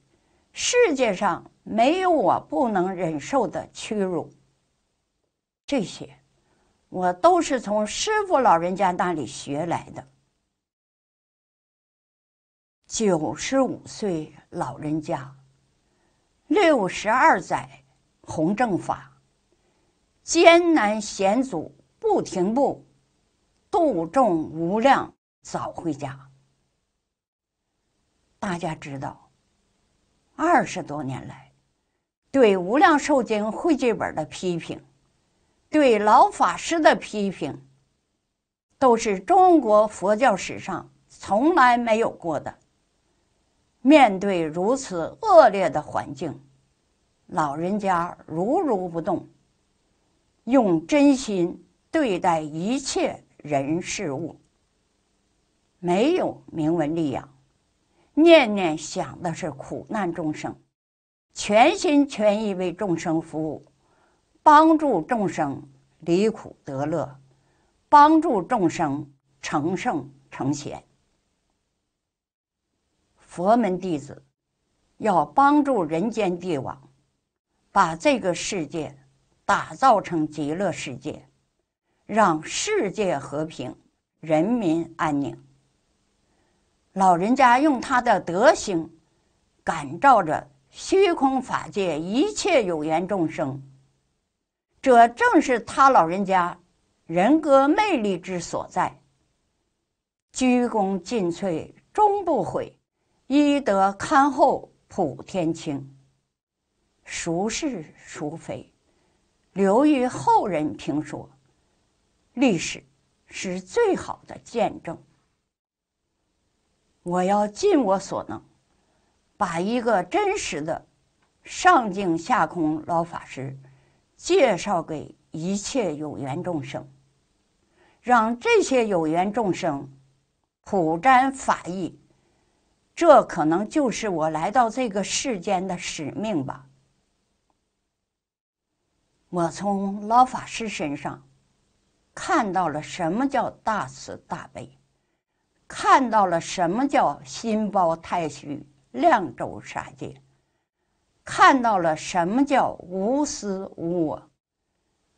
世界上没有我不能忍受的屈辱。这些。我都是从师傅老人家那里学来的。九十五岁老人家，六十二载弘正法，艰难险阻不停步，度众无量早回家。大家知道，二十多年来，对《无量寿经》会集本的批评。对老法师的批评，都是中国佛教史上从来没有过的。面对如此恶劣的环境，老人家如如不动，用真心对待一切人事物，没有明文利养，念念想的是苦难众生，全心全意为众生服务。帮助众生离苦得乐，帮助众生成圣成贤。佛门弟子要帮助人间帝王，把这个世界打造成极乐世界，让世界和平，人民安宁。老人家用他的德行感召着虚空法界一切有缘众生。这正是他老人家人格魅力之所在。鞠躬尽瘁，终不悔；医德堪厚，普天清。孰是孰非，留于后人评说。历史是最好的见证。我要尽我所能，把一个真实的上敬下空老法师。介绍给一切有缘众生，让这些有缘众生普沾法益，这可能就是我来到这个世间的使命吧。我从老法师身上看到了什么叫大慈大悲，看到了什么叫心包太虚，量周杀界。看到了什么叫无私无我，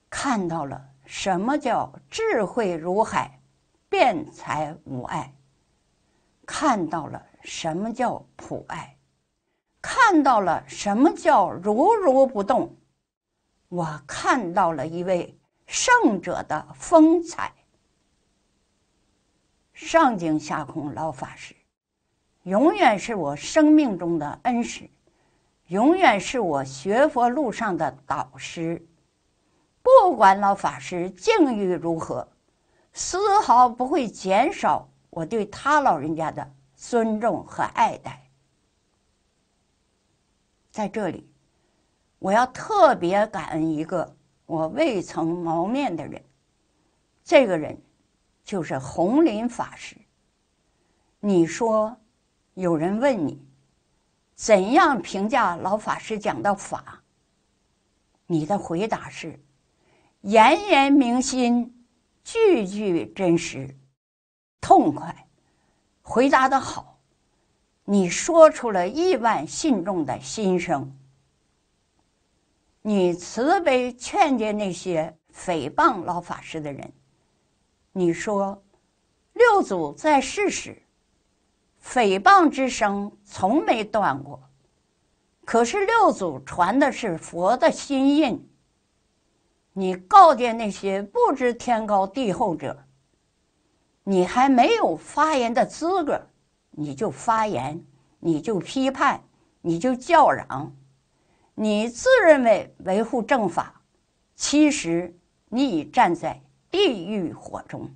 看到了什么叫智慧如海，辩才无碍，看到了什么叫普爱，看到了什么叫如如不动，我看到了一位圣者的风采。上京下空老法师，永远是我生命中的恩师。永远是我学佛路上的导师，不管老法师境遇如何，丝毫不会减少我对他老人家的尊重和爱戴。在这里，我要特别感恩一个我未曾谋面的人，这个人就是红林法师。你说，有人问你？怎样评价老法师讲的法？你的回答是：言言明心，句句真实，痛快。回答的好，你说出了亿万信众的心声。你慈悲劝诫那些诽谤老法师的人，你说六祖在世时。诽谤之声从没断过，可是六祖传的是佛的心印。你告诫那些不知天高地厚者，你还没有发言的资格，你就发言，你就批判，你就叫嚷，你自认为维护正法，其实你已站在地狱火中。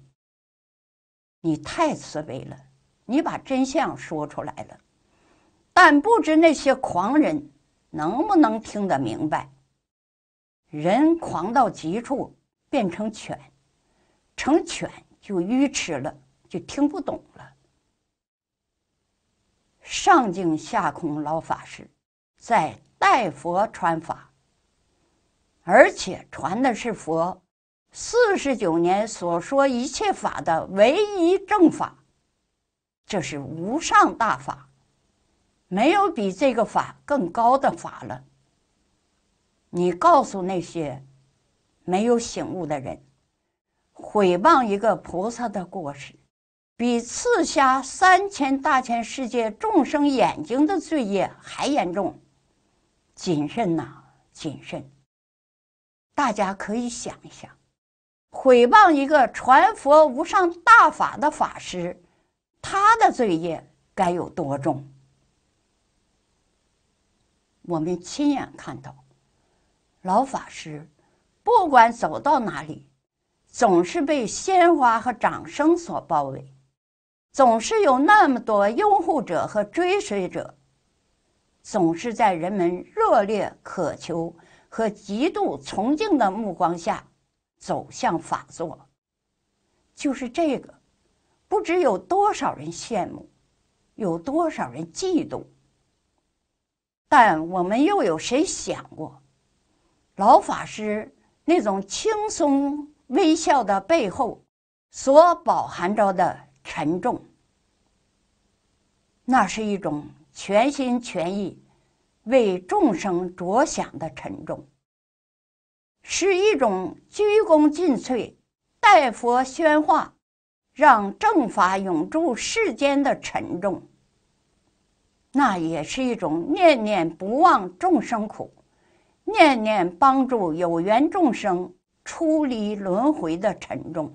你太慈悲了。你把真相说出来了，但不知那些狂人能不能听得明白？人狂到极处，变成犬，成犬就愚痴了，就听不懂了。上净下空老法师在代佛传法，而且传的是佛四十九年所说一切法的唯一正法。这是无上大法，没有比这个法更高的法了。你告诉那些没有醒悟的人，毁谤一个菩萨的过失，比刺瞎三千大千世界众生眼睛的罪业还严重。谨慎呐，谨慎！大家可以想一想，毁谤一个传佛无上大法的法师。他的罪业该有多重？我们亲眼看到，老法师不管走到哪里，总是被鲜花和掌声所包围，总是有那么多拥护者和追随者，总是在人们热烈渴求和极度崇敬的目光下走向法座。就是这个。不知有多少人羡慕，有多少人嫉妒，但我们又有谁想过，老法师那种轻松微笑的背后，所饱含着的沉重？那是一种全心全意为众生着想的沉重，是一种鞠躬尽瘁、代佛宣化。让正法永驻世间的沉重，那也是一种念念不忘众生苦，念念帮助有缘众生出离轮回的沉重。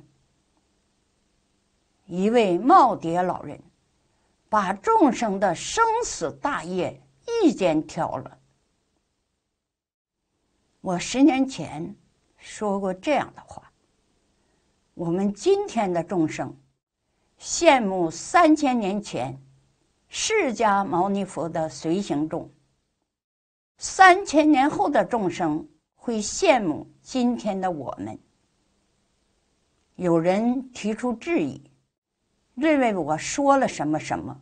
一位耄耋老人，把众生的生死大业一肩挑了。我十年前说过这样的话。我们今天的众生羡慕三千年前释迦牟尼佛的随行众。三千年后的众生会羡慕今天的我们。有人提出质疑，认为我说了什么什么，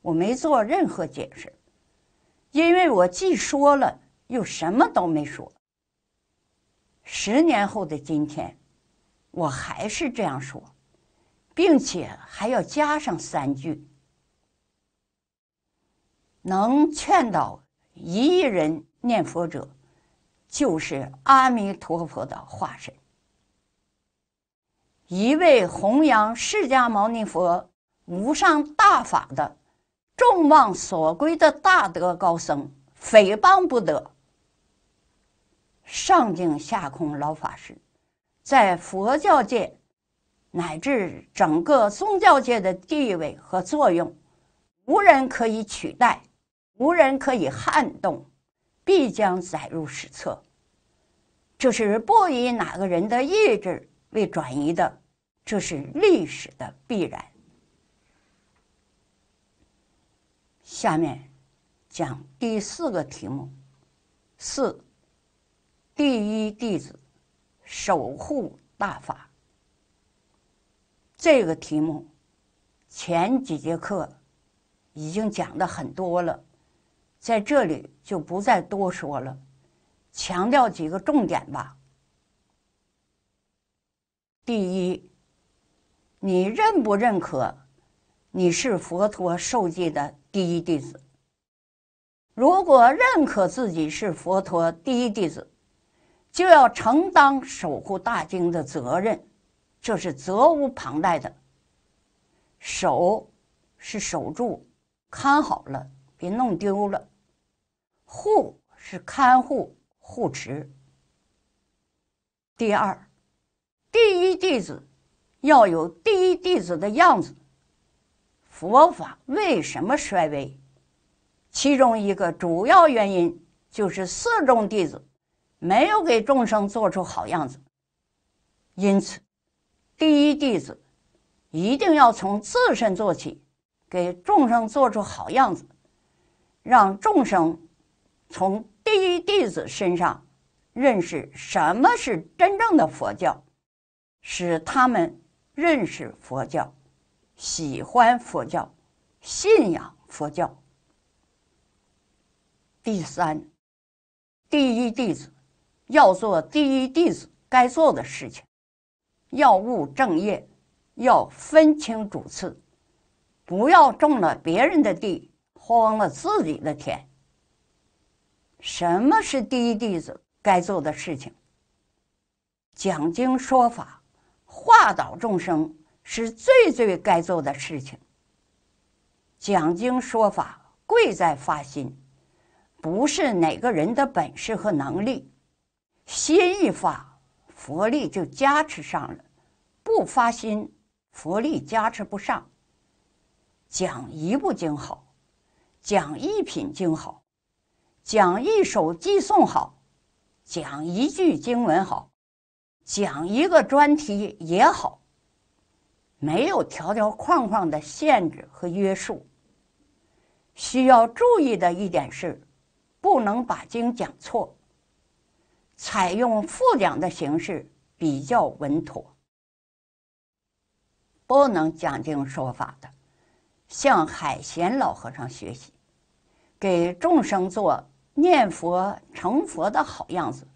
我没做任何解释，因为我既说了又什么都没说。十年后的今天。我还是这样说，并且还要加上三句：能劝导一亿人念佛者，就是阿弥陀佛的化身；一位弘扬释迦牟尼佛无上大法的众望所归的大德高僧，诽谤不得。上净下空老法师。在佛教界乃至整个宗教界的地位和作用，无人可以取代，无人可以撼动，必将载入史册。这是不以哪个人的意志为转移的，这是历史的必然。下面讲第四个题目：四第一弟子。守护大法这个题目，前几节课已经讲的很多了，在这里就不再多说了，强调几个重点吧。第一，你认不认可你是佛陀授戒的第一弟子？如果认可自己是佛陀第一弟子。就要承担守护大经的责任，这是责无旁贷的。守是守住，看好了，别弄丢了；护是看护、护持。第二，第一弟子要有第一弟子的样子。佛法为什么衰微？其中一个主要原因就是四众弟子。没有给众生做出好样子，因此，第一弟子一定要从自身做起，给众生做出好样子，让众生从第一弟子身上认识什么是真正的佛教，使他们认识佛教、喜欢佛教、信仰佛教。第三，第一弟子。要做第一弟子该做的事情，要务正业，要分清主次，不要种了别人的地，荒了自己的田。什么是第一弟子该做的事情？讲经说法，化导众生是最最该做的事情。讲经说法贵在发心，不是哪个人的本事和能力。心一发，佛力就加持上了；不发心，佛力加持不上。讲一部经好，讲一品经好，讲一首寄送好，讲一句经文好，讲一个专题也好，没有条条框框的限制和约束。需要注意的一点是，不能把经讲错。采用复讲的形式比较稳妥，不能讲经说法的，向海贤老和尚学习，给众生做念佛成佛的好样子。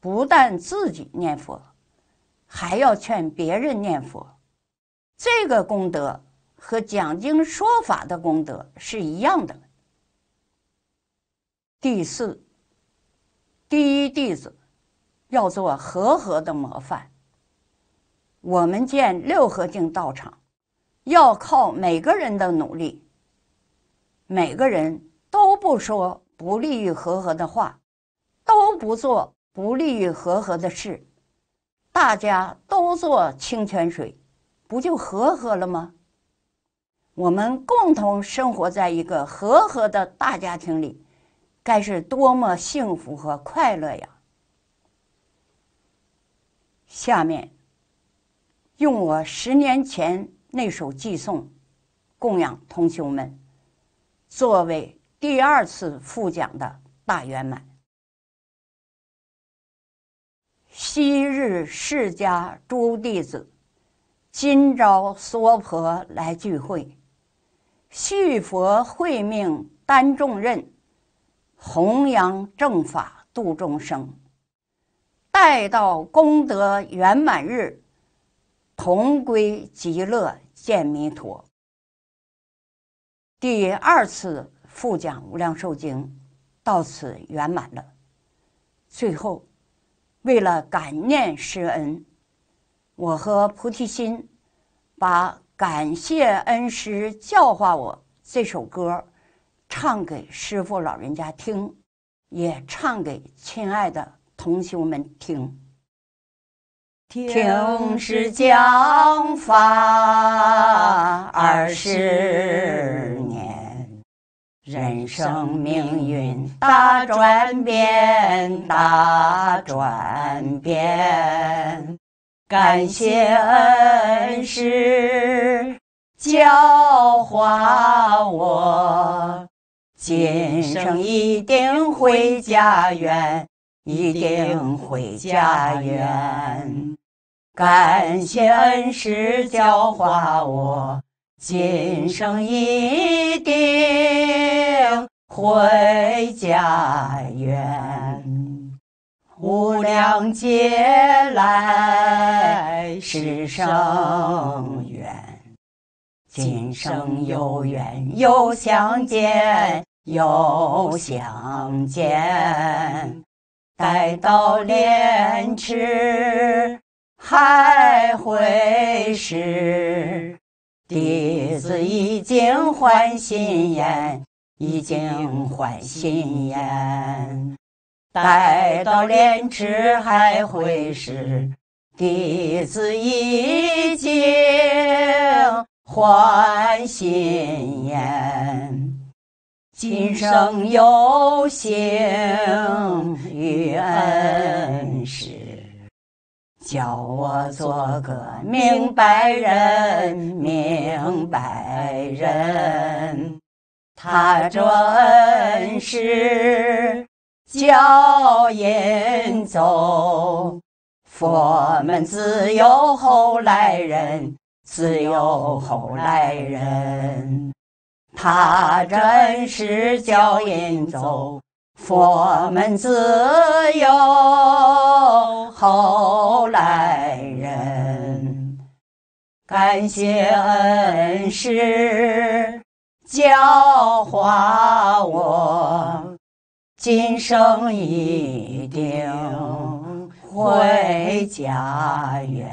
不但自己念佛，还要劝别人念佛，这个功德和讲经说法的功德是一样的。第四。第一弟子要做和合的模范。我们建六合镜道场，要靠每个人的努力。每个人都不说不利于和和的话，都不做不利于和和的事，大家都做清泉水，不就和和了吗？我们共同生活在一个和和的大家庭里。该是多么幸福和快乐呀！下面用我十年前那首寄颂供养同学们作为第二次复讲的大圆满。昔日释家诸弟子，今朝娑婆来聚会，续佛慧命担重任。弘扬正法度众生，待到功德圆满日，同归极乐见弥陀。第二次复讲《无量寿经》到此圆满了。最后，为了感念师恩，我和菩提心把感谢恩师教化我这首歌。唱给师傅老人家听，也唱给亲爱的同学们听。听是讲法二十年，人生命运大转变，大转变，感谢恩师教化我。今生一定回家园，一定回家园。感谢恩师教化我，今生一定回家园。无量劫来是生缘，今生有缘又相见。又相见，待到莲池海会时，弟子已经换新颜，已经换新颜。待到莲池海会时，弟子已经换新颜。今生有幸遇恩师，教我做个明白人，明白人。他这恩师教言走佛门自有后来人，自有后来人。踏真实脚印走，佛门自有后来人。感谢恩师教化我，今生一定回家园。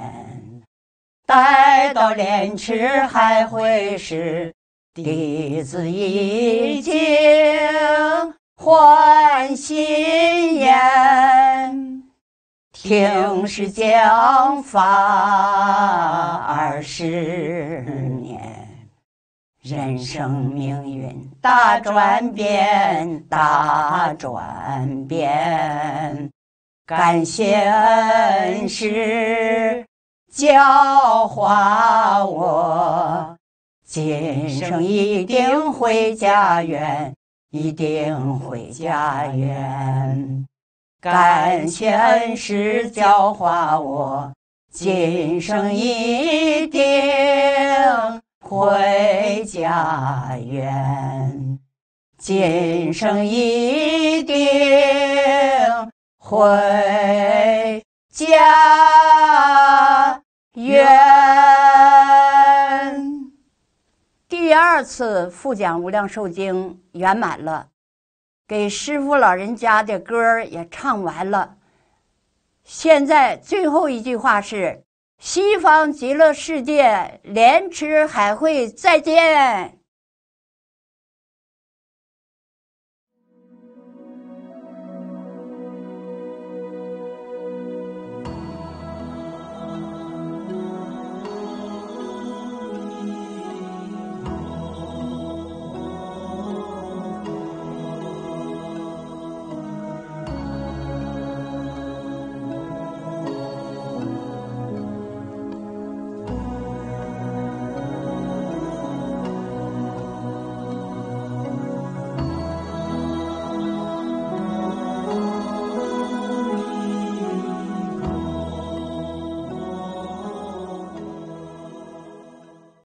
待到莲池还会是。弟子已经换新颜，听师讲法二十年，人生命运大转变，大转变，感谢恩师教化我。今生一定回家园，一定回家园。感谢恩师教化我，今生一定回家园，今生一定回家园。第二次复讲《无量寿经》圆满了，给师傅老人家的歌也唱完了。现在最后一句话是：“西方极乐世界，莲池海会，再见。”